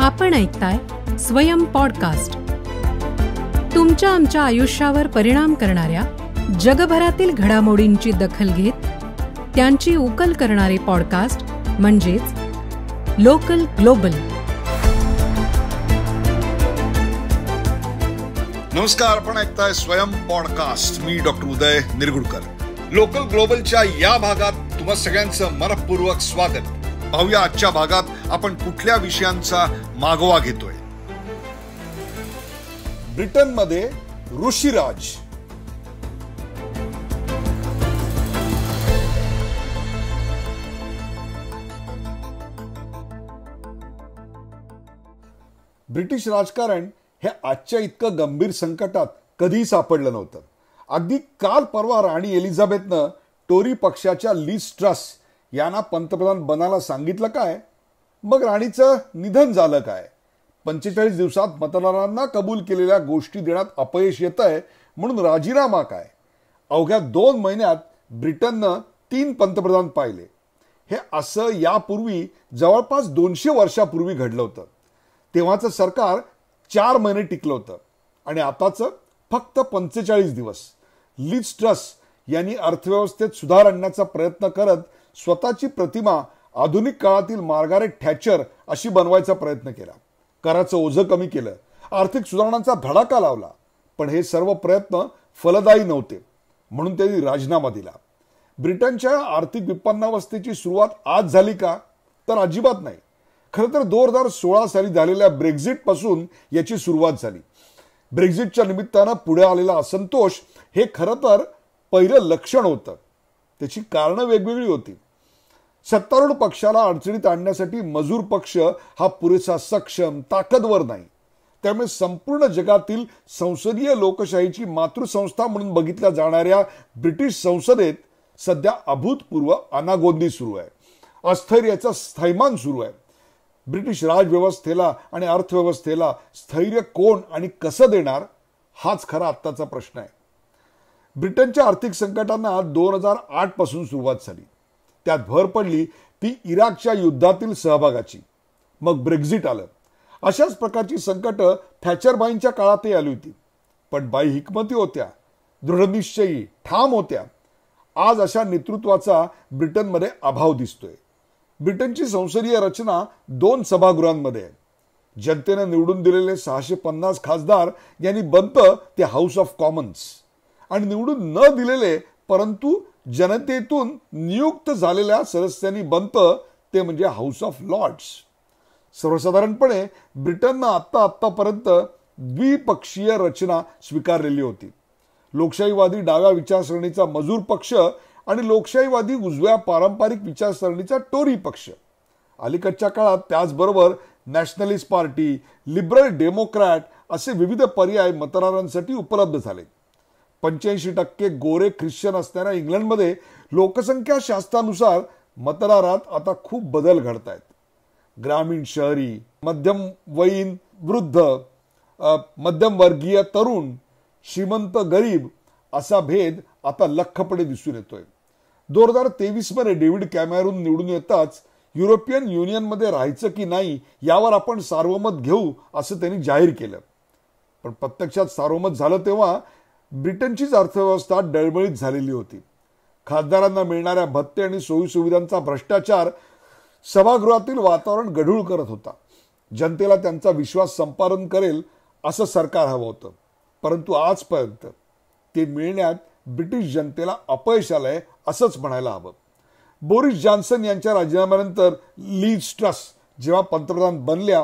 आपण ऐकताय स्वयं पॉडकास्ट तुमच्या आमच्या आयुष्यावर परिणाम करणाऱ्या जगभरातील घडामोडींची दखल घेत त्यांची उकल करणारे पॉडकास्ट म्हणजेच लोकल ग्लोबल नमस्कार आपण ऐकताय स्वयं पॉडकास्ट मी डॉक्टर उदय निरगुडकर लोकल ग्लोबलच्या या भागात तुम्हा सगळ्यांचं मनपूर्वक स्वागत पाहूया आजच्या भागात आपण कुठल्या विषयांचा मागोवा घेतोय ब्रिटनमध्ये ऋषीराज ब्रिटिश राजकारण हे आजच्या इतकं गंभीर संकटात कधी सापडलं नव्हतं अगदी काल परवा राणी एलिझाबेथनं टोरी पक्षाच्या लीस ट्रस यांना पंतप्रधान बनायला सांगितलं काय मग राणीचं निधन झालं काय पंचेचाळीस दिवसात मतदारांना कबूल केलेल्या गोष्टी देण्यात अपयश येत आहे म्हणून राजीनामा काय अवघ्या दोन महिन्यात ब्रिटननं तीन पंतप्रधान पाहिले हे असं यापूर्वी जवळपास दोनशे वर्षापूर्वी घडलं होतं तेव्हाचं सरकार चार महिने टिकलं होतं आणि आताचं फक्त पंचेचाळीस दिवस लिज ट्रस्ट यांनी अर्थव्यवस्थेत सुधार आणण्याचा प्रयत्न करत स्वतःची प्रतिमा आधुनिक काळातील मार्गारेट थॅचर अशी बनवायचा प्रयत्न केला कराचं ओझं कमी केलं आर्थिक सुधारणांचा धडाका लावला पण हे सर्व प्रयत्न फलदायी नव्हते म्हणून त्यांनी राजीनामा दिला ब्रिटनच्या आर्थिक विपन्नावस्थेची सुरुवात आज झाली का तर अजिबात नाही खरं तर दोन हजार सोळा साली झालेल्या ब्रेक्झिट पासून याची सुरुवात झाली ब्रेक्झिटच्या निमित्तानं पुढे आलेला असंतोष हे खरं तर पहिलं लक्षण होतं त्याची कारणं वेगवेगळी होती सत्तारूढ पक्षाला अडचणीत आणण्यासाठी मजूर पक्ष हा पुरेसा सक्षम ताकदवर नाही त्यामुळे संपूर्ण जगातील संसदीय लोकशाहीची मातृसंस्था म्हणून बघितल्या जाणाऱ्या ब्रिटिश संसदेत सध्या अभूतपूर्व अनागोंदी सुरू आहे अस्थैर्याचा स्थैमान सुरू आहे ब्रिटिश राजव्यवस्थेला आणि अर्थव्यवस्थेला स्थैर्य कोण आणि कसं देणार हाच खरा आत्ताचा प्रश्न आहे ब्रिटनच्या आर्थिक संकटांना दोन हजार आठपासून सुरुवात झाली त्यात भर पडली ती इराकच्या युद्धातील सहभागाची मग ब्रेक्झिट आलं अशाच प्रकारची संकटं थॅचरबाईंच्या काळातही आली होती पण बाई हिकमती होत्या दृढनिश्चयी ठाम होत्या आज अशा नेतृत्वाचा ब्रिटनमध्ये अभाव दिसतोय ब्रिटनची संसदीय रचना दोन सभागृहांमध्ये आहे जनतेनं निवडून दिलेले सहाशे पन्नास खासदार यांनी बनतं ते हाऊस ऑफ कॉमन्स आणि निवडून न दिलेले परंतु जनतेतून नियुक्त झालेल्या सदस्यांनी बनतं ते म्हणजे हाऊस ऑफ लॉर्ड्स सर्वसाधारणपणे ब्रिटननं आत्ता आत्तापर्यंत द्विपक्षीय रचना स्वीकारलेली होती लोकशाहीवादी डाव्या विचारसरणीचा मजूर पक्ष आणि लोकशाहीवादी उजव्या पारंपरिक विचारसरणीचा टोरी पक्ष अलीकडच्या काळात त्याचबरोबर नॅशनलिस्ट पार्टी लिबरल डेमोक्रॅट असे विविध पर्याय मतदारांसाठी उपलब्ध झाले पंच्याऐंशी टक्के गोरे ख्रिश्चन असणाऱ्या इंग्लंडमध्ये लोकसंख्या शास्त्रानुसार मतदारात आता खूप बदल घडत आहेत ग्रामीण शहरी मध्यमवयीन वृद्ध मध्यमवर्गीय तरुण श्रीमंत गरीब असा भेद आता लखपणे दिसून येतोय दोन हजार मध्ये डेव्हिड कॅमेरून निवडून येताच युरोपियन युनियन मध्ये राहायचं की नाही यावर आपण सार्वमत घेऊ असं त्यांनी जाहीर केलं पण प्रत्यक्षात सार्वमत झालं तेव्हा ब्रिटनचीच अर्थव्यवस्था डळमळीत झालेली होती खासदारांना मिळणाऱ्या भत्ते आणि सोयीसुविधांचा भ्रष्टाचार सभागृहातील वातावरण गढूळ करत होता जनतेला त्यांचा विश्वास संपादन करेल असं सरकार हवं होतं परंतु आजपर्यंत ते मिळण्यात ब्रिटिश जनतेला अपयश आलंय असंच म्हणायला हवं बोरिस जॉन्सन यांच्या राजीनाम्यानंतर ली स्ट्रस जेव्हा पंतप्रधान बनल्या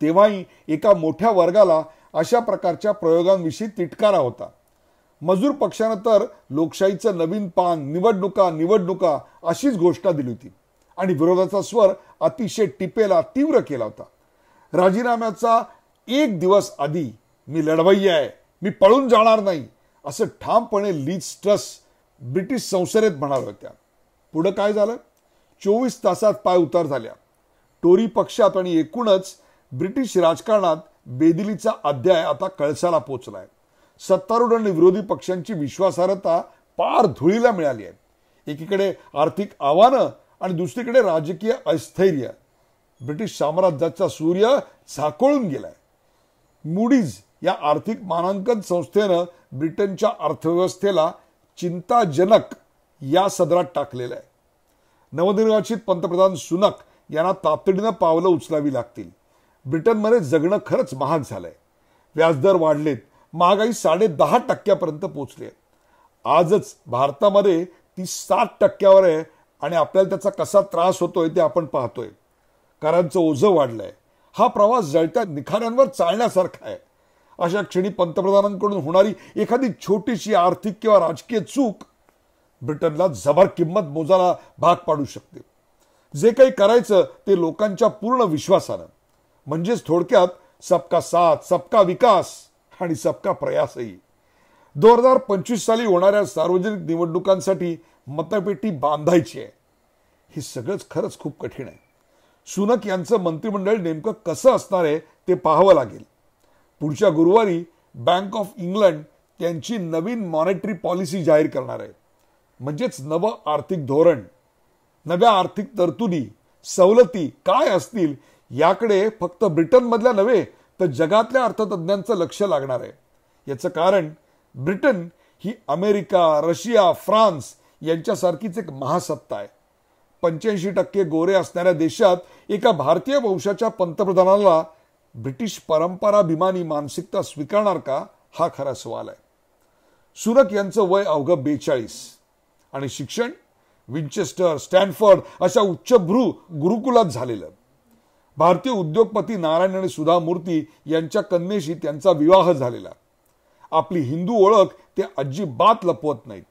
तेव्हाही एका मोठ्या वर्गाला अशा प्रकारच्या प्रयोगांविषयी तिटकारा होता मजूर पक्षानं तर लोकशाहीचं नवीन पान निवडणुका निवडणुका अशीच घोषणा दिली होती आणि विरोधाचा स्वर अतिशय टिपेला तीव्र केला होता राजीनाम्याचा एक दिवस आधी मी लढवय्या आहे मी पळून जाणार नाही असं ठामपणे लीज ब्रिटिश संसदेत म्हणाल होत्या पुढं काय झालं चोवीस तासात पाय उतार झाल्या टोरी पक्षात आणि एकूणच ब्रिटिश राजकारणात बेदिलीचा अध्याय आता कळसाला पोचला आहे सत्तारूढ आणि विरोधी पक्षांची विश्वासार्हता पार धुळीला मिळाली आहे एकीकडे आर्थिक आव्हानं आणि दुसरीकडे राजकीय अस्थैर्य ब्रिटिश साम्राज्याचा सूर्य झाकळून गेलाय मुडीज या आर्थिक मानांकन संस्थेनं ब्रिटनच्या अर्थव्यवस्थेला चिंताजनक या सदरात टाकलेलं आहे नवनिर्वाचित पंतप्रधान सुनक यांना तातडीनं पावलं उचलावी लागतील ब्रिटनमध्ये जगणं खरंच महाग झालंय व्याजदर वाढलेत महागाई साडे दहा टक्क्यापर्यंत पोचली आहे आजच भारतामध्ये ती सात टक्क्यावर आहे आणि आपल्याला त्याचा कसा त्रास होतोय ते आपण पाहतोय करांचं ओझं वाढलंय हा प्रवास जळत्या निखाऱ्यांवर चालण्यासारखा आहे अशा क्षणी पंतप्रधानांकडून होणारी एखादी छोटीशी आर्थिक किंवा राजकीय चूक ब्रिटनला जबर किंमत मोजायला भाग पाडू शकते जे काही करायचं ते लोकांच्या पूर्ण विश्वासानं म्हणजेच थोडक्यात सबका साथ सबका विकास आणि सबका प्रयासही दोन हजार पंचवीस साली होणाऱ्या सार्वजनिक निवडणुकांसाठी मतपेटी बांधायची आहे हे सगळंच खरंच खूप कठीण आहे सुनक यांचं मंत्रिमंडळ नेमकं कसं असणार आहे ते पाहावं लागेल पुढच्या गुरुवारी बँक ऑफ इंग्लंड त्यांची नवीन मॉनेटरी पॉलिसी जाहीर करणार आहे म्हणजेच नवं आर्थिक धोरण नव्या आर्थिक तरतुदी सवलती काय असतील याकडे फक्त ब्रिटनमधल्या नव्हे तर जगातल्या अर्थतज्ञांचं लक्ष लागणार आहे याचं कारण ब्रिटन ही अमेरिका रशिया फ्रान्स यांच्यासारखीच एक महासत्ता आहे पंच्याऐंशी टक्के गोरे असणाऱ्या देशात एका भारतीय वंशाच्या पंतप्रधानाला ब्रिटिश परंपराभिमानी मानसिकता स्वीकारणार का हा खरा सवाल आहे सुरक यांचं वय अवघं बेचाळीस आणि शिक्षण विंचेस्टर स्टॅनफर्ड अशा उच्चभ्रू गुरुकुलात झालेलं भारतीय उद्योगपती नारायण आणि सुधा मूर्ती यांच्या कन्येशी त्यांचा विवाह झालेला आपली हिंदू ओळख ते अजिबात लपवत नाहीत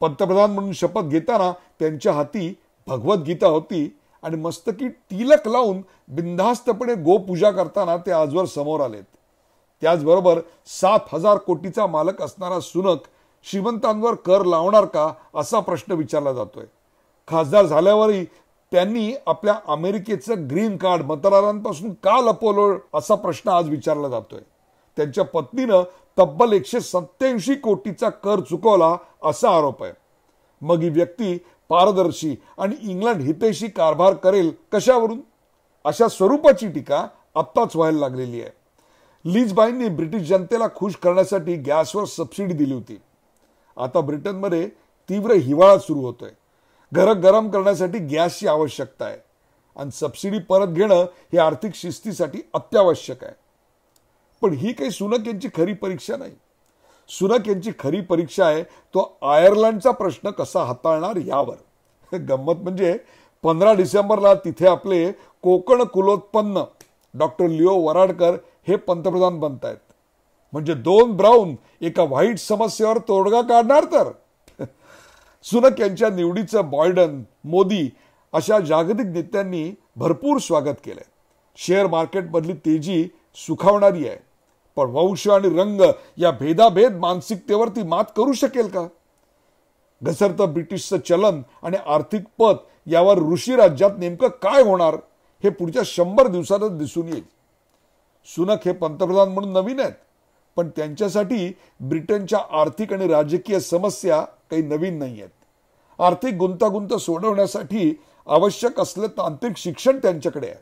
पंतप्रधान म्हणून शपथ घेताना त्यांच्या हाती भगवद्गीता होती आणि मस्तकी तिलक लावून बिनधास्तपणे गोपूजा करताना ते आजवर समोर आलेत त्याचबरोबर सात हजार कोटीचा मालक असणारा सुनक श्रीमंतांवर कर लावणार का असा प्रश्न विचारला जातोय खासदार झाल्यावरही त्यांनी आपल्या अमेरिकेचं ग्रीन कार्ड मतदारांपासून का लपवलं असा प्रश्न आज विचारला जातोय त्यांच्या पत्नीनं तब्बल एकशे सत्याऐंशी कोटीचा कर चुकवला असा आरोप आहे मग ही व्यक्ती पारदर्शी आणि इंग्लंड हितेशी कारभार करेल कशावरून अशा स्वरूपाची टीका आत्ताच व्हायला लागलेली आहे लीजबाईंनी ब्रिटिश जनतेला खुश करण्यासाठी गॅसवर सबसिडी दिली होती आता ब्रिटनमध्ये तीव्र हिवाळा सुरू होतोय घरं गरम करण्यासाठी गॅसची आवश्यकता आहे आणि सबसिडी परत घेणं हे आर्थिक शिस्तीसाठी अत्यावश्यक आहे पण ही काही सुनक यांची खरी परीक्षा नाही सुनक यांची खरी परीक्षा आहे तो आयर्लंडचा प्रश्न कसा हाताळणार यावर गंमत म्हणजे पंधरा डिसेंबरला तिथे आपले कोकण कुलोत्पन्न डॉक्टर लिओ वराडकर हे पंतप्रधान बनत आहेत म्हणजे दोन ब्राऊन एका वाईट समस्येवर तोडगा काढणार तर सुनक यांच्या निवडीचं बॉयडन मोदी अशा जागतिक नेत्यांनी भरपूर स्वागत केलंय शेअर मार्केटमधली तेजी सुखावणारी आहे पण वंश आणि रंग या भेदाभेद मानसिकतेवरती मात करू शकेल का घसरतं ब्रिटिशचं चलन आणि आर्थिक पत यावर ऋषी राज्यात नेमकं काय होणार हे पुढच्या शंभर दिवसातच दिसून येईल सुनक हे पंतप्रधान म्हणून नवीन आहेत पण त्यांच्यासाठी ब्रिटनच्या आर्थिक आणि राजकीय समस्या काही नवीन नाही आहेत आर्थिक गुंतागुंत सोडवण्यासाठी आवश्यक असलं तांत्रिक शिक्षण त्यांच्याकडे आहे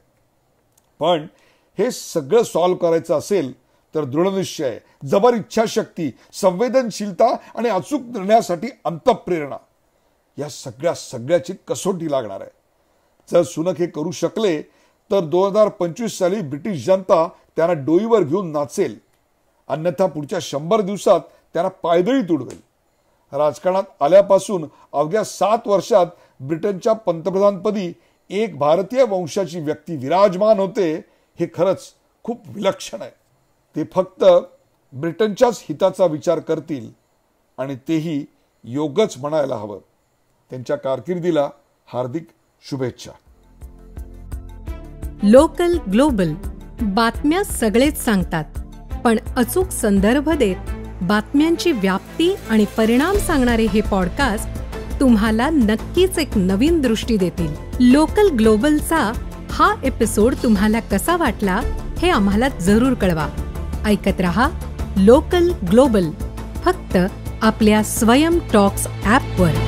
पण हे सगळं सॉल्व करायचं असेल तर दृढनिश्चय जबर इच्छाशक्ती संवेदनशीलता आणि अचूक निर्णयासाठी अंतप्रेरणा या सगळ्या सगळ्याची कसोटी लागणार आहे जर सुनक हे करू शकले तर दोन हजार पंचवीस साली ब्रिटिश जनता त्यांना डोईवर घेऊन नाचेल अन्यथा पुढच्या शंभर दिवसात त्यांना पायदळी तुडवेल राजकारणात आल्यापासून अवघ्या सात वर्षात ब्रिटनच्या पंतप्रधानपदी एक भारतीय वंशाची व्यक्ती विराजमान होते हे खरंच खूप विलक्षण आहे ते फक्त ब्रिटनच्याच हिताचा विचार करतील आणि तेही योगच म्हणायला हवं त्यांच्या कारकिर्दीला हार्दिक शुभेच्छा लोकल ग्लोबल बातम्या सगळेच सांगतात पण अचूक संदर्भ देत बातम्यांची व्याप्ती आणि परिणाम सांगणारे हे पॉडकास्ट तुम्हाला नक्कीच एक नवीन दृष्टी देतील लोकल ग्लोबलचा हा एपिसोड तुम्हाला कसा वाटला हे आम्हाला जरूर कळवा ऐकत रहा लोकल ग्लोबल फक्त आपल्या स्वयं टॉक्स ॲपवर